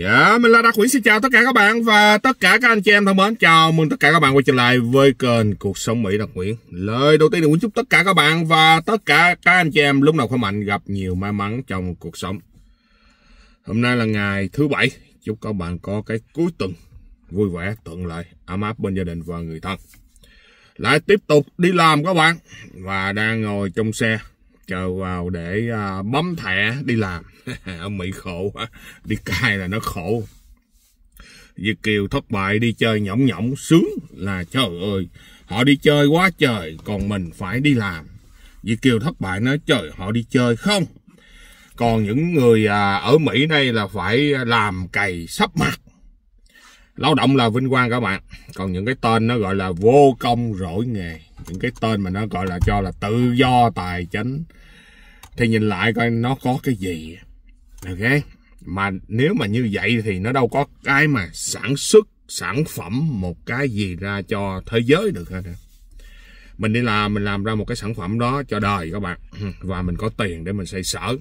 Dạ, mình là Đa Quyển xin chào tất cả các bạn và tất cả các anh chị em thân mến. Chào mừng tất cả các bạn quay trở lại với kênh Cuộc Sống Mỹ Đa Quyển. Lời đầu tiên là Quyển chúc tất cả các bạn và tất cả các anh chị em lúc nào khỏe mạnh gặp nhiều may mắn trong cuộc sống. Hôm nay là ngày thứ Bảy. Chúc các bạn có cái cuối tuần vui vẻ, thuận lợi, ấm áp bên gia đình và người thân. Lại tiếp tục đi làm các bạn và đang ngồi trong xe chờ vào để à, bấm thẻ đi làm ở mỹ khổ đi cai là nó khổ Việt Kiều thất bại đi chơi nhõng nhõng sướng là trời ơi họ đi chơi quá trời còn mình phải đi làm Việt Kiều thất bại nói trời họ đi chơi không còn những người à, ở Mỹ đây là phải làm cày sắp mặt lao động là vinh quang các bạn còn những cái tên nó gọi là vô công rỗi nghề những cái tên mà nó gọi là cho là tự do tài chính thì nhìn lại coi nó có cái gì ok mà nếu mà như vậy thì nó đâu có cái mà sản xuất sản phẩm một cái gì ra cho thế giới được hết mình đi làm mình làm ra một cái sản phẩm đó cho đời các bạn và mình có tiền để mình xây sở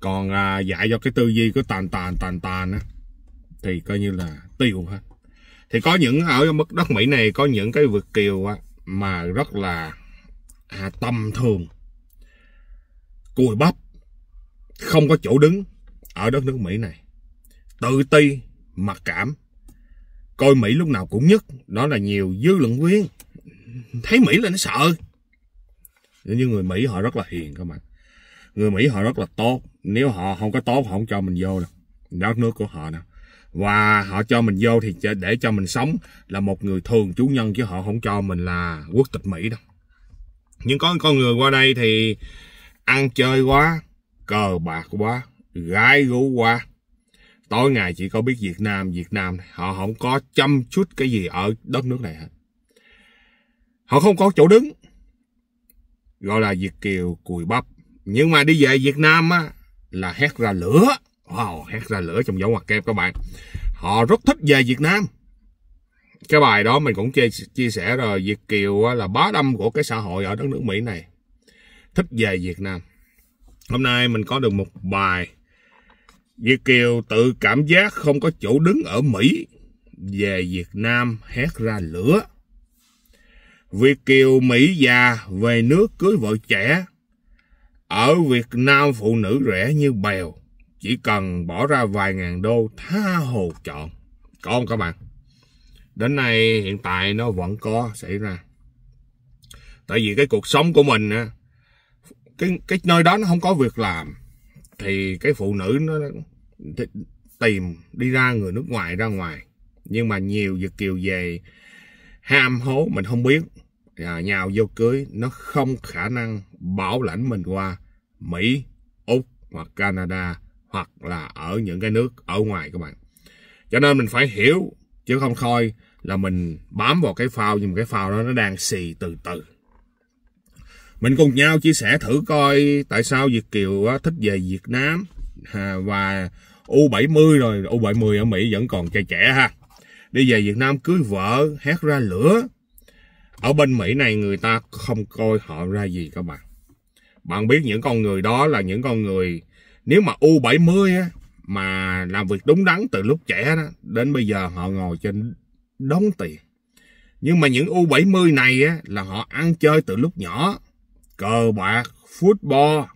còn à, dạy cho cái tư duy cứ tàn tàn tàn tàn á thì coi như là tiêu hết thì có những ở mức đất mỹ này có những cái vượt kiều á mà rất là à, tầm thường cùi bắp không có chỗ đứng ở đất nước Mỹ này tự ti mặc cảm coi Mỹ lúc nào cũng nhất đó là nhiều dư luận viên thấy Mỹ là nó sợ nhưng người Mỹ họ rất là hiền các bạn người Mỹ họ rất là tốt nếu họ không có tốt họ không cho mình vô đâu đất nước của họ đâu và họ cho mình vô thì để cho mình sống là một người thường chủ nhân chứ họ không cho mình là quốc tịch Mỹ đâu nhưng có con người qua đây thì ăn chơi quá cờ bạc quá gái gú quá tối ngày chỉ có biết Việt Nam Việt Nam họ không có chăm chút cái gì ở đất nước này hết họ không có chỗ đứng gọi là Việt kiều cùi bắp nhưng mà đi về Việt Nam á là hét ra lửa wow, hát ra lửa trong giỏ hoặc kẹp các bạn họ rất thích về Việt Nam cái bài đó mình cũng chia, chia sẻ rồi Việt Kiều là bá đâm của cái xã hội ở đất nước Mỹ này thích về Việt Nam hôm nay mình có được một bài Việt Kiều tự cảm giác không có chỗ đứng ở Mỹ về Việt Nam hét ra lửa Việt Kiều Mỹ già về nước cưới vợ trẻ ở Việt Nam phụ nữ rẻ như bèo chỉ cần bỏ ra vài ngàn đô tha hồ chọn. Có không các bạn? Đến nay hiện tại nó vẫn có xảy ra. Tại vì cái cuộc sống của mình cái cái nơi đó nó không có việc làm thì cái phụ nữ nó tìm đi ra người nước ngoài ra ngoài nhưng mà nhiều việt kiều về ham hố mình không biết nhào vô cưới nó không khả năng bảo lãnh mình qua mỹ úc hoặc canada hoặc là ở những cái nước ở ngoài các bạn cho nên mình phải hiểu chứ không thôi là mình bám vào cái phao nhưng mà cái phao đó nó đang xì từ từ mình cùng nhau chia sẻ thử coi tại sao Việt Kiều thích về Việt Nam à, và U70 rồi U70 ở Mỹ vẫn còn trẻ trẻ ha đi về Việt Nam cưới vợ hét ra lửa ở bên Mỹ này người ta không coi họ ra gì các bạn bạn biết những con người đó là những con người nếu mà U70 á, mà làm việc đúng đắn từ lúc trẻ đó đến bây giờ họ ngồi trên đống tiền. Nhưng mà những U70 này á, là họ ăn chơi từ lúc nhỏ, cờ bạc, football,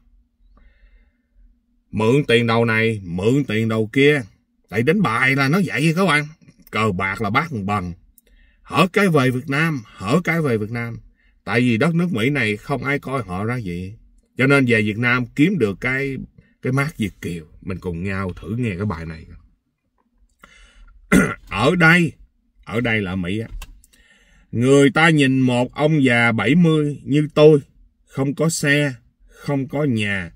mượn tiền đầu này, mượn tiền đầu kia. Tại đánh bài là nó vậy các bạn, cờ bạc là bác bằng. Hở cái về Việt Nam, hở cái về Việt Nam. Tại vì đất nước Mỹ này không ai coi họ ra gì. Cho nên về Việt Nam kiếm được cái cái mát Việt Kiều. Mình cùng nhau thử nghe cái bài này. ở đây, ở đây là Mỹ Người ta nhìn một ông già 70 như tôi, không có xe, không có nhà,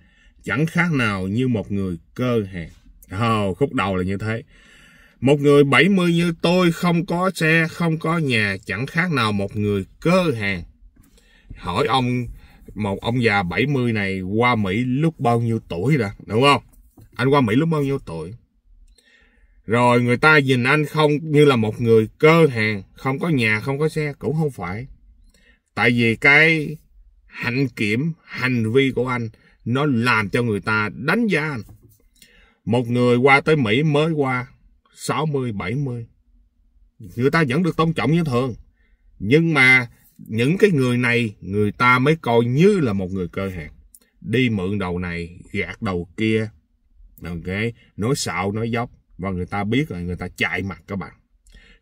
chẳng khác nào như một người cơ hàng. Ồ, oh, khúc đầu là như thế. Một người 70 như tôi không có xe, không có nhà, chẳng khác nào một người cơ hàng. Hỏi ông một ông già 70 này qua Mỹ lúc bao nhiêu tuổi rồi, đúng không? Anh qua Mỹ lúc bao nhiêu tuổi? Rồi người ta nhìn anh không như là một người cơ hàng, không có nhà, không có xe, cũng không phải. Tại vì cái hạnh kiểm, hành vi của anh, nó làm cho người ta đánh giá anh. Một người qua tới Mỹ mới qua 60, 70. Người ta vẫn được tôn trọng như thường. Nhưng mà những cái người này người ta mới coi như là một người cơ hàng đi mượn đầu này gạt đầu kia ok nói xạo nói dốc và người ta biết là người ta chạy mặt các bạn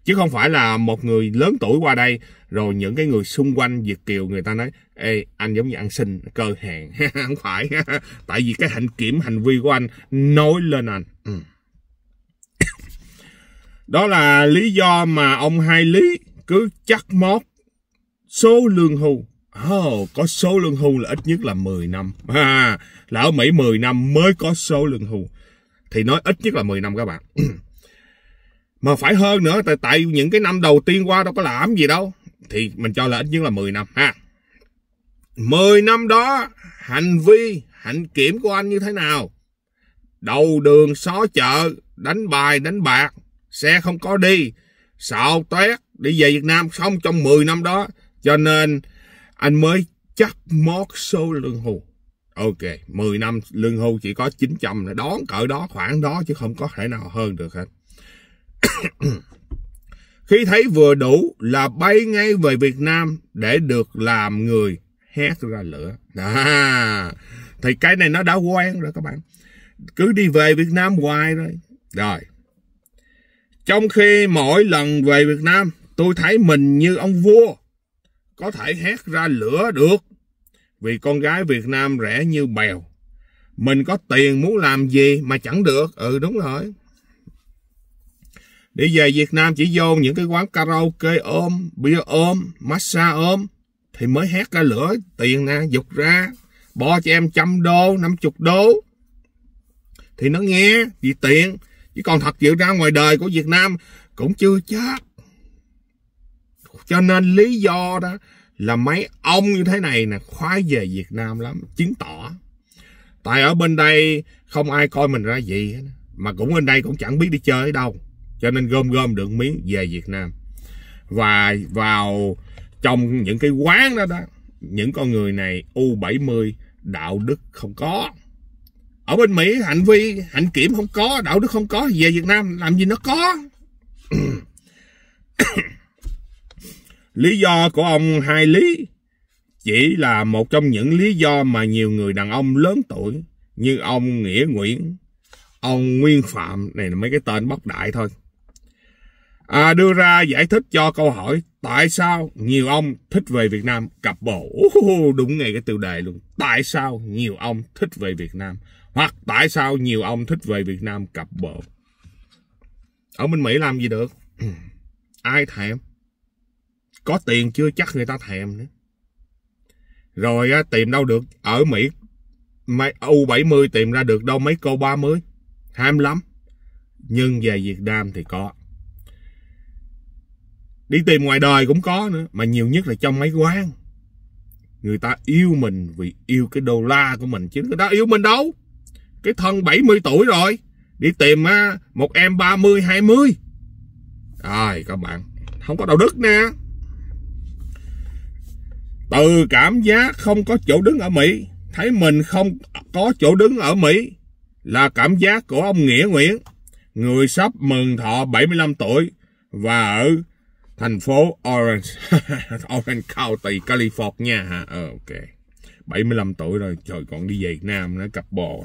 chứ không phải là một người lớn tuổi qua đây rồi những cái người xung quanh việt kiều người ta nói ê anh giống như ăn xin cơ hàng không phải tại vì cái hạnh kiểm hành vi của anh nói lên anh ừ. đó là lý do mà ông hai lý cứ chắc mót số lương hưu. Oh, có số lương hưu là ít nhất là 10 năm. À, là ở Mỹ 10 năm mới có số lương hưu. Thì nói ít nhất là 10 năm các bạn. mà phải hơn nữa tại tại những cái năm đầu tiên qua đâu có làm gì đâu. Thì mình cho là ít nhất là 10 năm ha. 10 năm đó hành vi, hạnh kiểm của anh như thế nào? Đầu đường xó chợ, đánh bài, đánh bạc, xe không có đi, xạo toét, đi về Việt Nam xong trong 10 năm đó cho nên anh mới chắc mót số lương hưu. Ok, 10 năm lương hưu chỉ có 900 là đón cỡ đó khoảng đó chứ không có thể nào hơn được hết. Khi thấy vừa đủ là bay ngay về Việt Nam để được làm người hét ra lửa. À, thì cái này nó đã quen rồi các bạn. Cứ đi về Việt Nam hoài rồi. Rồi. Trong khi mỗi lần về Việt Nam, tôi thấy mình như ông vua có thể hét ra lửa được. Vì con gái Việt Nam rẻ như bèo. Mình có tiền muốn làm gì mà chẳng được. Ừ đúng rồi. Đi về Việt Nam chỉ vô những cái quán karaoke ôm, bia ôm, massage ôm. Thì mới hét ra lửa tiền nè, dục ra. Bo cho em trăm đô, năm chục đô. Thì nó nghe, vì tiền Chứ còn thật sự ra ngoài đời của Việt Nam cũng chưa chắc cho nên lý do đó là mấy ông như thế này nè khoái về Việt Nam lắm chứng tỏ tại ở bên đây không ai coi mình ra gì mà cũng bên đây cũng chẳng biết đi chơi ở đâu cho nên gom gom được miếng về Việt Nam và vào trong những cái quán đó đó những con người này U70 đạo đức không có ở bên Mỹ hành vi hạnh kiểm không có đạo đức không có về Việt Nam làm gì nó có Lý do của ông hai lý chỉ là một trong những lý do mà nhiều người đàn ông lớn tuổi như ông Nghĩa Nguyễn, ông Nguyên Phạm này là mấy cái tên bất đại thôi. À, đưa ra giải thích cho câu hỏi tại sao nhiều ông thích về Việt Nam cặp bồ. đúng ngay cái tiêu đề luôn. Tại sao nhiều ông thích về Việt Nam? Hoặc tại sao nhiều ông thích về Việt Nam cặp bồ? Ở bên Mỹ làm gì được? Ai thèm? có tiền chưa chắc người ta thèm nữa rồi tìm đâu được ở Mỹ mấy U70 tìm ra được đâu mấy cô 30 lắm. nhưng về Việt Nam thì có đi tìm ngoài đời cũng có nữa mà nhiều nhất là trong mấy quán người ta yêu mình vì yêu cái đô la của mình chứ người ta yêu mình đâu cái thân 70 tuổi rồi đi tìm một em 30 20 rồi các bạn không có đạo đức nè từ cảm giác không có chỗ đứng ở Mỹ, thấy mình không có chỗ đứng ở Mỹ là cảm giác của ông Nghĩa Nguyễn, người sắp mừng thọ 75 tuổi và ở thành phố Orange, Orange County, California hả? Ờ, ok. 75 tuổi rồi, trời còn đi về Việt Nam nữa, cặp bồ.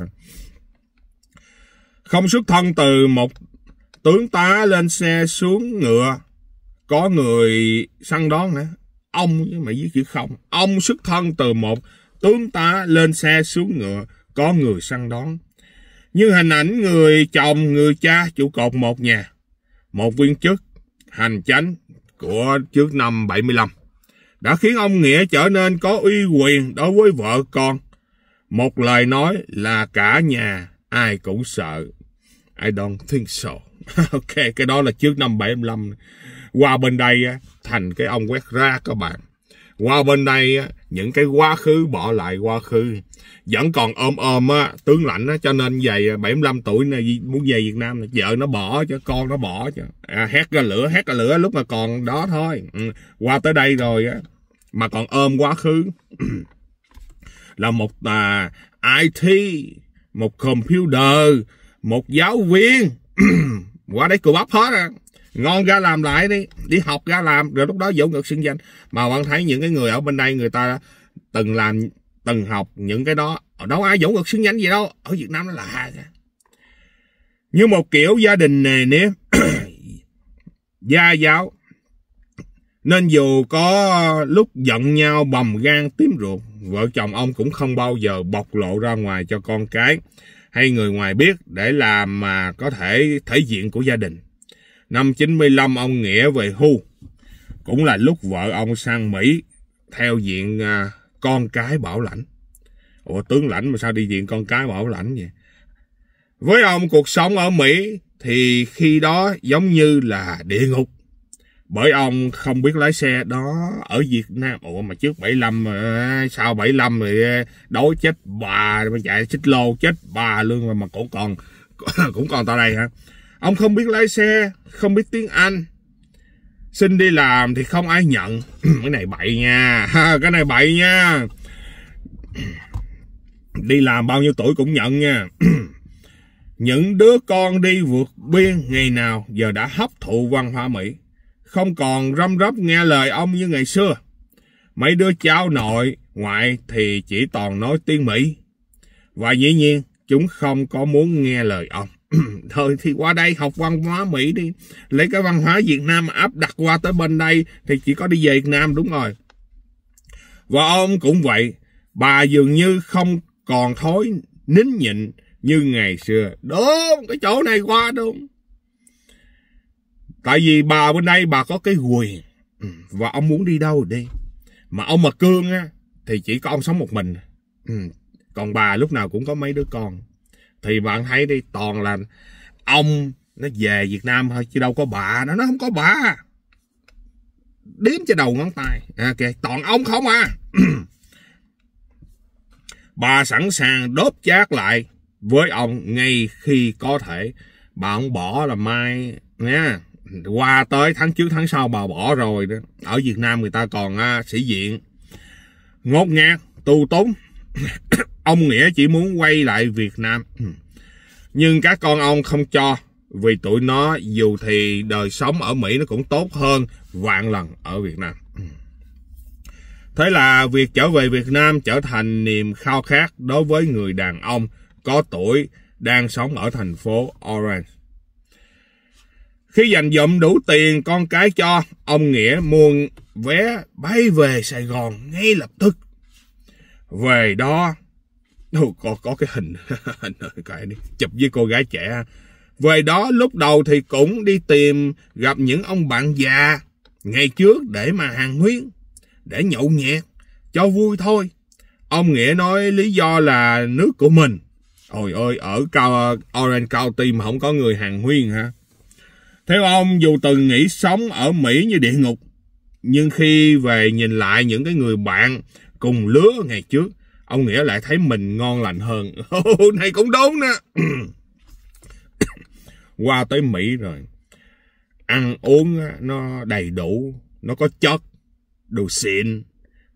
Không xuất thân từ một tướng tá lên xe xuống ngựa, có người săn đón nữa ông với mày viết chữ không ông xuất thân từ một tướng tá lên xe xuống ngựa có người săn đón như hình ảnh người chồng người cha trụ cột một nhà một viên chức hành chánh của trước năm 75 đã khiến ông Nghĩa trở nên có uy quyền đối với vợ con. Một lời nói là cả nhà ai cũng sợ. I don't think so. ok, cái đó là trước năm 75 qua bên đây thành cái ông quét ra các bạn qua bên đây những cái quá khứ bỏ lại quá khứ vẫn còn ôm ôm á tướng lãnh á cho nên về 75 tuổi này muốn về Việt Nam này, vợ nó bỏ cho con nó bỏ cho à, hét ra lửa hét ra lửa lúc mà còn đó thôi ừ. qua tới đây rồi á mà còn ôm quá khứ là một à, IT một computer một giáo viên qua đấy cù bắp hết à ngon ra làm lại đi đi học ra làm rồi lúc đó dỗ ngược xưng danh mà bạn thấy những cái người ở bên đây người ta từng làm từng học những cái đó đâu ai dỗ ngược xưng danh gì đâu ở Việt Nam nó là hai như một kiểu gia đình nề nếp gia giáo nên dù có lúc giận nhau bầm gan tím ruột vợ chồng ông cũng không bao giờ bộc lộ ra ngoài cho con cái hay người ngoài biết để làm mà có thể thể diện của gia đình Năm 95 ông Nghĩa về hưu. Cũng là lúc vợ ông sang Mỹ theo diện à, con cái bảo lãnh. Ủa tướng lãnh mà sao đi diện con cái bảo lãnh vậy? Với ông cuộc sống ở Mỹ thì khi đó giống như là địa ngục. Bởi ông không biết lái xe đó ở Việt Nam. Ủa mà trước 75, à, sau 75 thì à, đói chết bà, chạy xích lô chết bà luôn mà, mà cũng còn cũng còn tao đây hả? Ông không biết lái xe, không biết tiếng Anh. Xin đi làm thì không ai nhận. cái này bậy nha, cái này bậy nha. đi làm bao nhiêu tuổi cũng nhận nha. Những đứa con đi vượt biên ngày nào giờ đã hấp thụ văn hóa Mỹ. Không còn răm rắp nghe lời ông như ngày xưa. Mấy đứa cháu nội, ngoại thì chỉ toàn nói tiếng Mỹ. Và dĩ nhiên, chúng không có muốn nghe lời ông. thôi thì qua đây học văn hóa Mỹ đi lấy cái văn hóa Việt Nam áp đặt qua tới bên đây thì chỉ có đi về Việt Nam đúng rồi và ông cũng vậy bà dường như không còn thối nín nhịn như ngày xưa đúng cái chỗ này qua đúng tại vì bà bên đây bà có cái quyền và ông muốn đi đâu đi mà ông mà cương á thì chỉ có ông sống một mình ừ, còn bà lúc nào cũng có mấy đứa con thì bạn thấy đi toàn là ông nó về Việt Nam thôi chứ đâu có bà nó nó không có bà đếm cho đầu ngón tay ok à, toàn ông không à bà sẵn sàng đốt chát lại với ông ngay khi có thể bà không bỏ là mai nha qua tới tháng trước tháng sau bà bỏ rồi đó ở Việt Nam người ta còn à, sĩ diện ngốt ngạt tu túng Ông Nghĩa chỉ muốn quay lại Việt Nam. Ừ. Nhưng các con ông không cho. Vì tụi nó dù thì đời sống ở Mỹ nó cũng tốt hơn vạn lần ở Việt Nam. Ừ. Thế là việc trở về Việt Nam trở thành niềm khao khát đối với người đàn ông có tuổi đang sống ở thành phố Orange. Khi dành dụm đủ tiền con cái cho, ông Nghĩa mua vé bay về Sài Gòn ngay lập tức. Về đó, Ồ, có, có cái hình, cái đi, chụp với cô gái trẻ. Về đó lúc đầu thì cũng đi tìm gặp những ông bạn già ngày trước để mà hàng huyên, để nhậu nhẹt, cho vui thôi. Ông Nghĩa nói lý do là nước của mình. Ôi ơi, ở cao, Orange County mà không có người hàng huyên hả? Theo ông, dù từng nghĩ sống ở Mỹ như địa ngục, nhưng khi về nhìn lại những cái người bạn cùng lứa ngày trước, Ông Nghĩa lại thấy mình ngon lành hơn. này cũng đúng nè. Qua tới Mỹ rồi. Ăn uống nó đầy đủ. Nó có chất. Đồ xịn.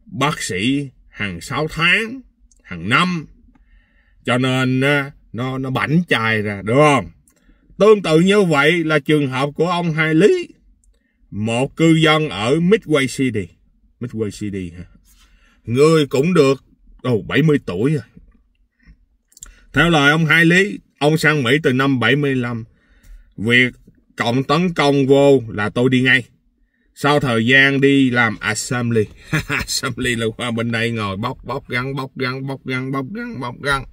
Bác sĩ hàng 6 tháng. Hàng năm. Cho nên nó nó bảnh chài ra. Được không? Tương tự như vậy là trường hợp của ông Hai Lý. Một cư dân ở Midway City. Midway City Người cũng được Ồ, 70 tuổi rồi. À. Theo lời ông Hai Lý, ông sang Mỹ từ năm 75. Việc cộng tấn công vô là tôi đi ngay. Sau thời gian đi làm assembly, assembly là qua bên đây ngồi bóc bóc gắn bóc gắn bóc gắn bóc gắn bóc gắn,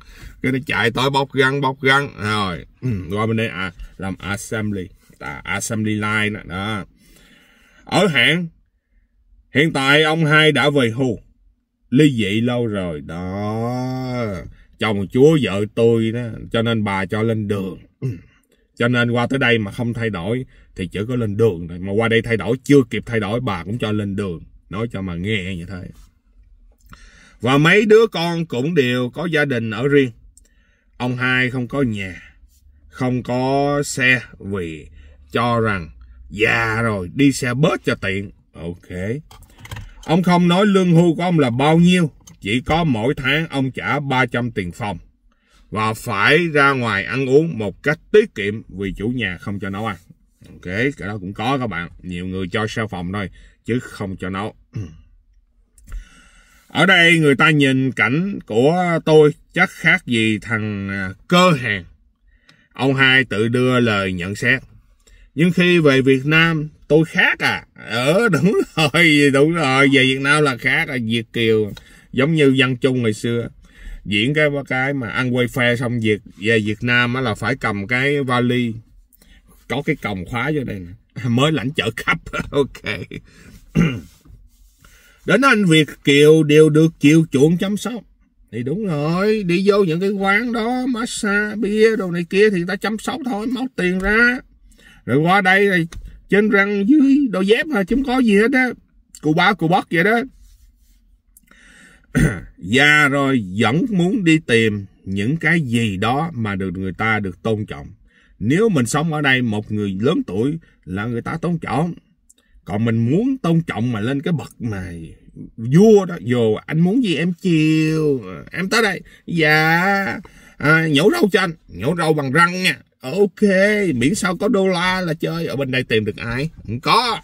cái nó chạy tới bóc gắn bóc gắn rồi ừ, qua bên đây à, làm assembly, à, assembly line đó. Ở hãng hiện tại ông hai đã về hưu ly dị lâu rồi đó chồng chúa vợ tôi đó cho nên bà cho lên đường cho nên qua tới đây mà không thay đổi thì chỉ có lên đường thôi mà qua đây thay đổi chưa kịp thay đổi bà cũng cho lên đường nói cho mà nghe như thế và mấy đứa con cũng đều có gia đình ở riêng ông hai không có nhà không có xe vì cho rằng già rồi đi xe bớt cho tiện ok Ông không nói lương hưu của ông là bao nhiêu, chỉ có mỗi tháng ông trả 300 tiền phòng và phải ra ngoài ăn uống một cách tiết kiệm vì chủ nhà không cho nấu ăn. Ok, cái đó cũng có các bạn, nhiều người cho sao phòng thôi chứ không cho nấu. Ở đây người ta nhìn cảnh của tôi chắc khác gì thằng à, cơ hàng. Ông hai tự đưa lời nhận xét. Nhưng khi về Việt Nam tôi khác à ờ đúng rồi đúng rồi về việt nam là khác là việt kiều giống như dân chung ngày xưa diễn cái cái mà ăn quay phe xong việt về việt nam á là phải cầm cái vali có cái còng khóa vô đây nè mới lãnh trợ cấp ok đến anh việt kiều đều được chiều chuộng chăm sóc thì đúng rồi đi vô những cái quán đó massage bia đồ này kia thì ta chăm sóc thôi móc tiền ra rồi qua đây thì trên răng dưới đôi dép mà chúng có gì hết á cụ ba cụ bót vậy đó già rồi vẫn muốn đi tìm những cái gì đó mà được người ta được tôn trọng nếu mình sống ở đây một người lớn tuổi là người ta tôn trọng còn mình muốn tôn trọng mà lên cái bậc mà vua đó vô anh muốn gì em chiều em tới đây dạ à, nhổ râu cho anh nhổ râu bằng răng nha ok miễn sao có đô la là chơi ở bên đây tìm được ai không có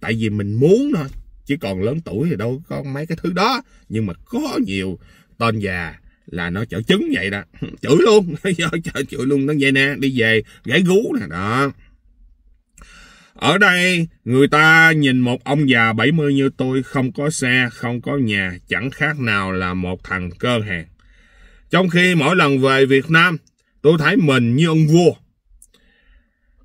tại vì mình muốn thôi chứ còn lớn tuổi thì đâu có mấy cái thứ đó nhưng mà có nhiều tên già là nó chở trứng vậy đó chửi luôn do chở chửi luôn nó vậy nè đi về gãy gú nè đó ở đây người ta nhìn một ông già 70 như tôi không có xe không có nhà chẳng khác nào là một thằng cơ hàng trong khi mỗi lần về Việt Nam Tôi thấy mình như ông vua.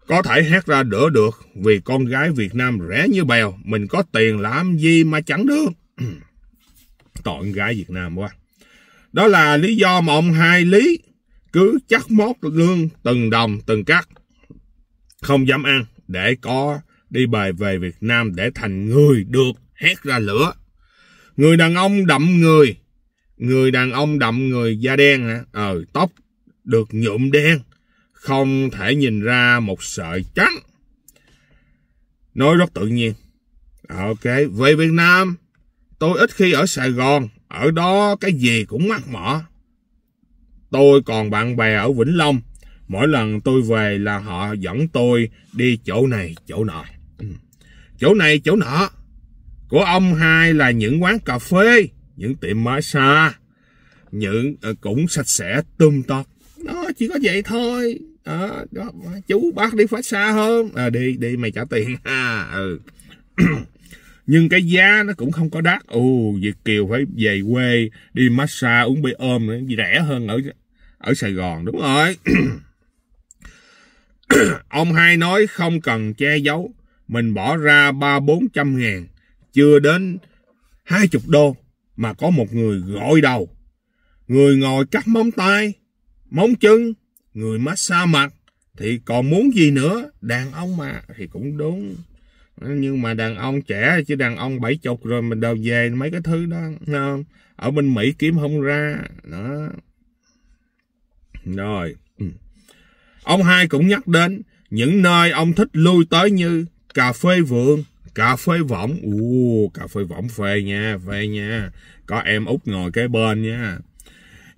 Có thể hét ra đỡ được vì con gái Việt Nam rẻ như bèo. Mình có tiền làm gì mà chẳng được. Tội gái Việt Nam quá. Đó là lý do mà ông hai lý cứ chắc mót lương từng đồng từng cắt. Không dám ăn để có đi bài về Việt Nam để thành người được hét ra lửa. Người đàn ông đậm người, người đàn ông đậm người da đen hả? Ờ, tóc được nhuộm đen, không thể nhìn ra một sợi trắng. Nói rất tự nhiên. Ok, về Việt Nam, tôi ít khi ở Sài Gòn, ở đó cái gì cũng mắc mỏ. Tôi còn bạn bè ở Vĩnh Long, mỗi lần tôi về là họ dẫn tôi đi chỗ này chỗ nọ. Ừ. Chỗ này chỗ nọ. Của ông hai là những quán cà phê, những tiệm massage, những ờ, cũng sạch sẽ tươm tót nó chỉ có vậy thôi đó, đó chú bác đi phát xa hơn à, đi đi mày trả tiền ha ừ nhưng cái giá nó cũng không có đắt ồ việt kiều phải về quê đi massage uống bia ôm nữa rẻ hơn ở ở sài gòn đúng rồi ông hai nói không cần che giấu mình bỏ ra ba bốn trăm ngàn chưa đến hai chục đô mà có một người gọi đầu người ngồi cắt móng tay móng chân, người massage mặt thì còn muốn gì nữa? Đàn ông mà thì cũng đúng. Nhưng mà đàn ông trẻ chứ đàn ông bảy chục rồi mình đâu về mấy cái thứ đó. Không? Ở bên Mỹ kiếm không ra. Đó. Rồi. Ông hai cũng nhắc đến những nơi ông thích lui tới như cà phê vườn, cà phê võng. Ồ, cà phê võng phê nha, phê nha. Có em út ngồi kế bên nha.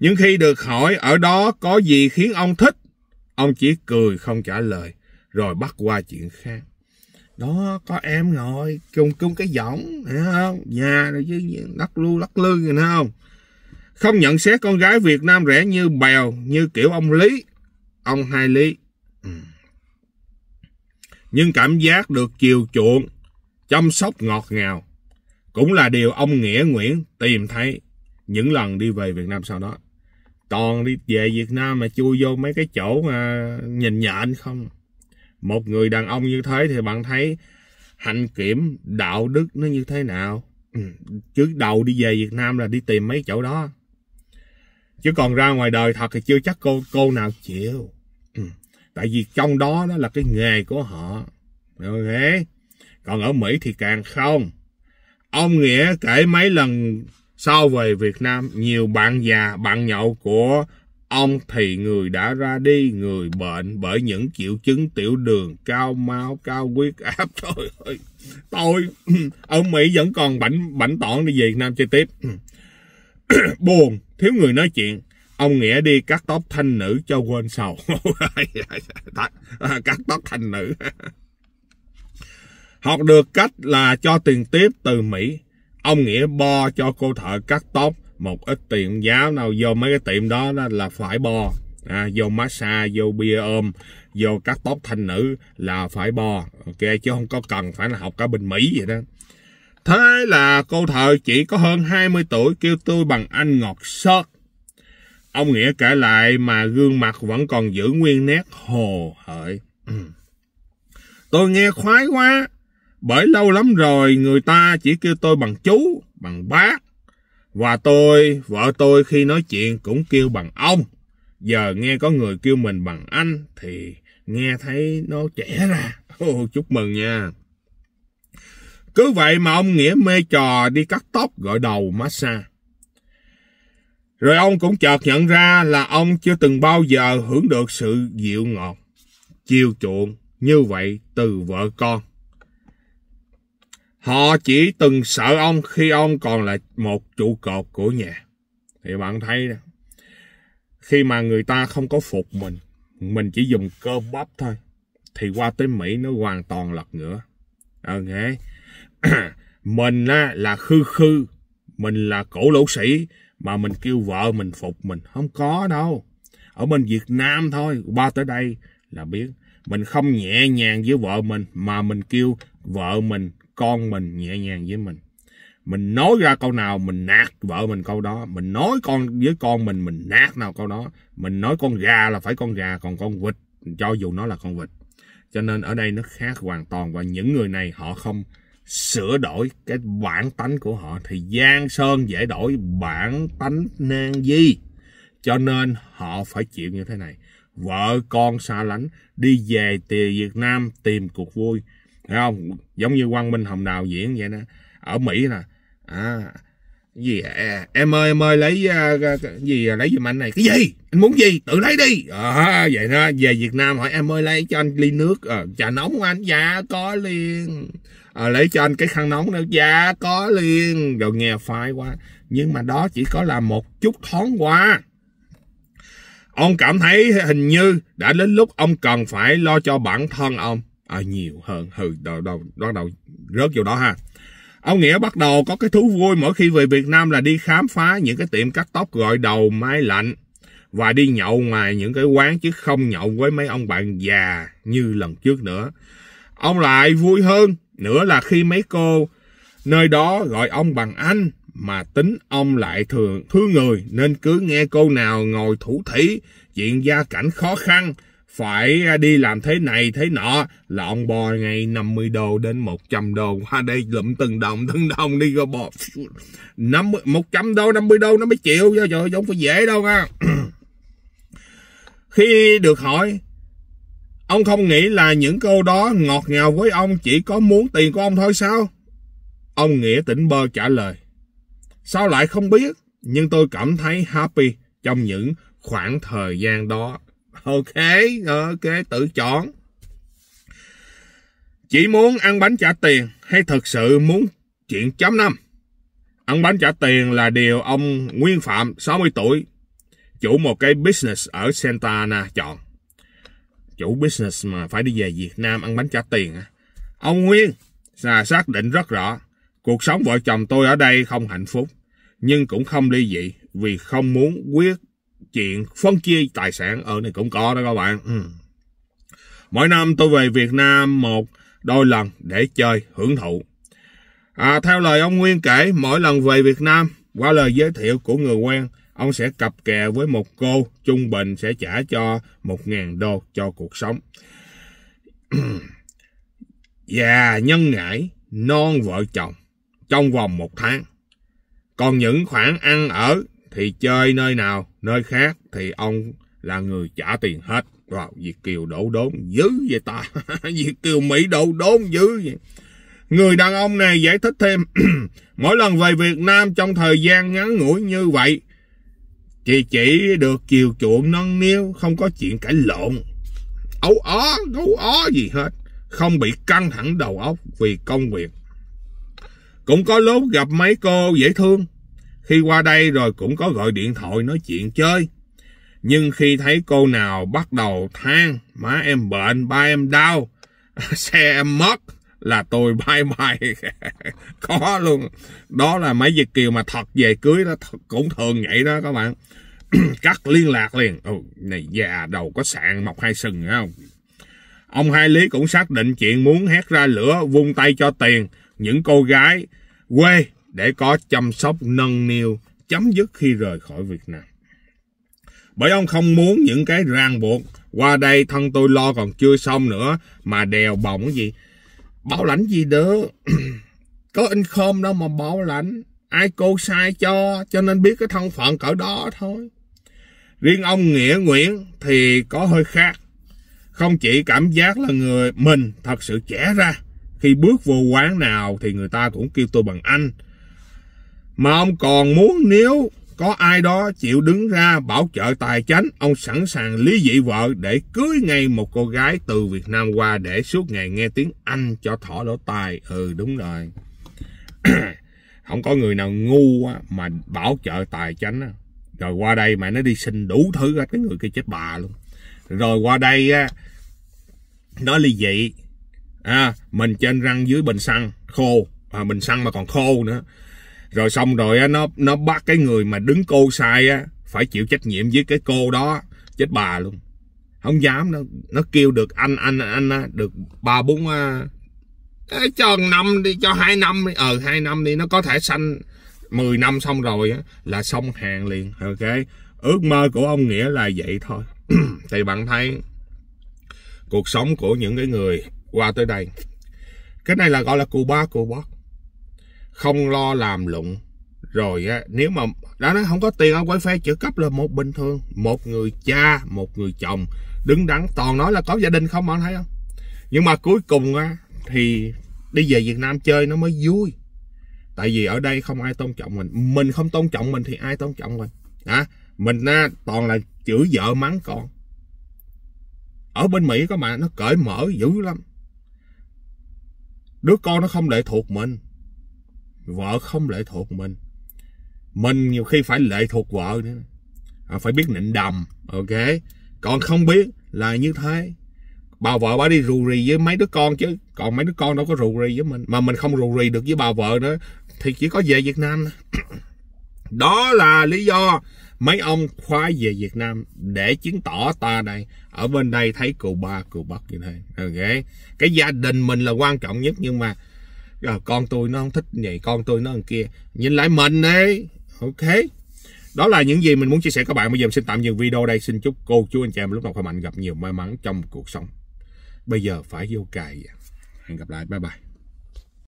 Nhưng khi được hỏi ở đó có gì khiến ông thích, ông chỉ cười không trả lời, rồi bắt qua chuyện khác. Đó, có em ngồi, chung chung cái giọng, thấy không? Nhà rồi chứ, lắc lu lắc lư, rồi thấy không? Không nhận xét con gái Việt Nam rẻ như bèo, như kiểu ông Lý, ông Hai Lý. Ừ. Nhưng cảm giác được chiều chuộng, chăm sóc ngọt ngào, cũng là điều ông Nghĩa Nguyễn tìm thấy những lần đi về Việt Nam sau đó toàn đi về Việt Nam mà chui vô mấy cái chỗ mà nhìn nhện không một người đàn ông như thế thì bạn thấy hạnh kiểm đạo đức nó như thế nào ừ, chứ đầu đi về Việt Nam là đi tìm mấy chỗ đó chứ còn ra ngoài đời thật thì chưa chắc cô cô nào chịu ừ, tại vì trong đó đó là cái nghề của họ ok còn ở Mỹ thì càng không ông nghĩa kể mấy lần sau về Việt Nam, nhiều bạn già, bạn nhậu của ông thì người đã ra đi, người bệnh bởi những triệu chứng tiểu đường, cao máu, cao huyết áp. Trời ơi, tôi ở Mỹ vẫn còn bảnh bảnh tỏn đi về Việt Nam chơi tiếp. Buồn, thiếu người nói chuyện. Ông Nghĩa đi cắt tóc thanh nữ cho quên sầu. cắt tóc thanh nữ. Học được cách là cho tiền tiếp từ Mỹ Ông Nghĩa bo cho cô thợ cắt tóc một ít tiền giáo nào vô mấy cái tiệm đó, đó là phải bo. À, vô massage, vô bia ôm, vô cắt tóc thanh nữ là phải bo. Ok, chứ không có cần phải là học cả bên Mỹ vậy đó. Thế là cô thợ chỉ có hơn 20 tuổi kêu tôi bằng anh ngọt sớt. Ông Nghĩa kể lại mà gương mặt vẫn còn giữ nguyên nét hồ hởi ừ. Tôi nghe khoái quá, bởi lâu lắm rồi người ta chỉ kêu tôi bằng chú, bằng bác. Và tôi, vợ tôi khi nói chuyện cũng kêu bằng ông. Giờ nghe có người kêu mình bằng anh thì nghe thấy nó trẻ ra. Ô, chúc mừng nha. Cứ vậy mà ông Nghĩa mê trò đi cắt tóc gọi đầu massage. Rồi ông cũng chợt nhận ra là ông chưa từng bao giờ hưởng được sự dịu ngọt, chiều chuộng như vậy từ vợ con. Họ chỉ từng sợ ông khi ông còn là một trụ cột của nhà. Thì bạn thấy đó. Khi mà người ta không có phục mình, mình chỉ dùng cơ bắp thôi. Thì qua tới Mỹ nó hoàn toàn lật ngửa. Ờ, ok. mình á, là khư khư. Mình là cổ lỗ sĩ. Mà mình kêu vợ mình phục mình. Không có đâu. Ở bên Việt Nam thôi. Qua tới đây là biết. Mình không nhẹ nhàng với vợ mình. Mà mình kêu vợ mình con mình nhẹ nhàng với mình mình nói ra câu nào mình nạt vợ mình câu đó mình nói con với con mình mình nạt nào câu đó mình nói con gà là phải con gà còn con vịt cho dù nó là con vịt cho nên ở đây nó khác hoàn toàn và những người này họ không sửa đổi cái bản tánh của họ thì giang sơn dễ đổi bản tánh nan di cho nên họ phải chịu như thế này vợ con xa lánh đi về từ việt nam tìm cuộc vui Thấy không? Giống như Quang Minh Hồng Đào diễn vậy nè. Ở Mỹ nè. À, gì à, em ơi em ơi lấy uh, cái gì lấy giùm anh này cái gì anh muốn gì tự lấy đi à, vậy đó về Việt Nam hỏi em ơi lấy cho anh ly nước à, trà nóng anh dạ có liền à, lấy cho anh cái khăn nóng nữa dạ có liền rồi nghe phai quá nhưng mà đó chỉ có là một chút thoáng qua ông cảm thấy hình như đã đến lúc ông cần phải lo cho bản thân ông à, nhiều hơn hừ đầu đầu bắt đầu rớt vô đó ha ông nghĩa bắt đầu có cái thú vui mỗi khi về việt nam là đi khám phá những cái tiệm cắt tóc gội đầu mái lạnh và đi nhậu ngoài những cái quán chứ không nhậu với mấy ông bạn già như lần trước nữa ông lại vui hơn nữa là khi mấy cô nơi đó gọi ông bằng anh mà tính ông lại thường thương người nên cứ nghe cô nào ngồi thủ thí chuyện gia cảnh khó khăn phải à, đi làm thế này thế nọ là ông bò ngay 50 đô đến 100 đô qua đây lụm từng đồng từng đồng đi rồi bò 50, 100 đô 50 đô nó mới chịu chứ trời không phải dễ đâu nha khi được hỏi ông không nghĩ là những câu đó ngọt ngào với ông chỉ có muốn tiền của ông thôi sao ông nghĩa tỉnh bơ trả lời sao lại không biết nhưng tôi cảm thấy happy trong những khoảng thời gian đó ok ok tự chọn chỉ muốn ăn bánh trả tiền hay thực sự muốn chuyện chấm năm ăn bánh trả tiền là điều ông Nguyên Phạm 60 tuổi chủ một cái business ở Santa Ana chọn chủ business mà phải đi về Việt Nam ăn bánh trả tiền ông Nguyên là xác định rất rõ cuộc sống vợ chồng tôi ở đây không hạnh phúc nhưng cũng không ly dị vì không muốn quyết chuyện phân chia tài sản ở ờ, này cũng có đó các bạn. Ừ. Mỗi năm tôi về Việt Nam một đôi lần để chơi hưởng thụ. À, theo lời ông Nguyên kể, mỗi lần về Việt Nam, qua lời giới thiệu của người quen, ông sẽ cặp kè với một cô trung bình sẽ trả cho một ngàn đô cho cuộc sống. Và nhân ngãi non vợ chồng trong vòng một tháng. Còn những khoản ăn ở thì chơi nơi nào, nơi khác thì ông là người trả tiền hết. Wow, Việt Kiều đổ đốn dữ vậy ta. Việt Kiều Mỹ đổ đốn dữ vậy. Người đàn ông này giải thích thêm, mỗi lần về Việt Nam trong thời gian ngắn ngủi như vậy, chị chỉ được chiều chuộng nâng niu, không có chuyện cãi lộn. Ấu ó, gấu ó gì hết, không bị căng thẳng đầu óc vì công việc. Cũng có lúc gặp mấy cô dễ thương, khi qua đây rồi cũng có gọi điện thoại nói chuyện chơi. Nhưng khi thấy cô nào bắt đầu than, má em bệnh, ba em đau, xe em mất, là tôi bay bay có luôn đó là mấy Việt kiều mà thật về cưới đó thật cũng thường vậy đó các bạn cắt liên lạc liền Ồ, ừ, này già đầu có sạn mọc hai sừng không ông hai lý cũng xác định chuyện muốn hét ra lửa vung tay cho tiền những cô gái quê để có chăm sóc nâng niu chấm dứt khi rời khỏi Việt Nam. Bởi ông không muốn những cái ràng buộc qua đây thân tôi lo còn chưa xong nữa mà đèo bồng cái gì. Bảo lãnh gì đó, có income đâu mà bảo lãnh. Ai cô sai cho, cho nên biết cái thân phận cỡ đó thôi. Riêng ông Nghĩa Nguyễn thì có hơi khác. Không chỉ cảm giác là người mình thật sự trẻ ra. Khi bước vô quán nào thì người ta cũng kêu tôi bằng anh mà ông còn muốn nếu có ai đó chịu đứng ra bảo trợ tài chánh, ông sẵn sàng lý dị vợ để cưới ngay một cô gái từ Việt Nam qua để suốt ngày nghe tiếng Anh cho thỏ lỗ tai. Ừ đúng rồi. không có người nào ngu mà bảo trợ tài chánh Rồi qua đây mà nó đi xin đủ thứ hết cái người kia chết bà luôn. Rồi qua đây nó ly dị. À, mình trên răng dưới bình xăng khô, à, bình xăng mà còn khô nữa rồi xong rồi á nó nó bắt cái người mà đứng cô sai á phải chịu trách nhiệm với cái cô đó chết bà luôn không dám nó nó kêu được anh anh anh á được ba bốn cho năm đi cho hai năm đi ờ hai năm đi nó có thể sanh 10 năm xong rồi á là xong hàng liền ok ước mơ của ông nghĩa là vậy thôi thì bạn thấy cuộc sống của những cái người qua tới đây cái này là gọi là cù ba cù bót không lo làm lụng rồi á nếu mà đã nói không có tiền ông quay phê chữa cấp là một bình thường một người cha một người chồng đứng đắn toàn nói là có gia đình không mà anh thấy không nhưng mà cuối cùng á thì đi về việt nam chơi nó mới vui tại vì ở đây không ai tôn trọng mình mình không tôn trọng mình thì ai tôn trọng mình à, mình á, toàn là chửi vợ mắng con ở bên mỹ có mà nó cởi mở dữ lắm đứa con nó không lệ thuộc mình vợ không lệ thuộc mình mình nhiều khi phải lệ thuộc vợ nữa à, phải biết nịnh đầm ok còn không biết là như thế bà vợ bà đi rù rì với mấy đứa con chứ còn mấy đứa con đâu có rù rì với mình mà mình không rù rì được với bà vợ nữa thì chỉ có về việt nam đó là lý do mấy ông khoái về việt nam để chứng tỏ ta đây ở bên đây thấy cù ba cù bắc như thế ok cái gia đình mình là quan trọng nhất nhưng mà à, con tôi nó không thích vậy con tôi nó kia nhìn lại mình đi ok đó là những gì mình muốn chia sẻ các bạn bây giờ mình xin tạm dừng video đây xin chúc cô chú anh chị em lúc nào khỏe mạnh gặp nhiều may mắn trong cuộc sống bây giờ phải vô cài hẹn gặp lại bye bye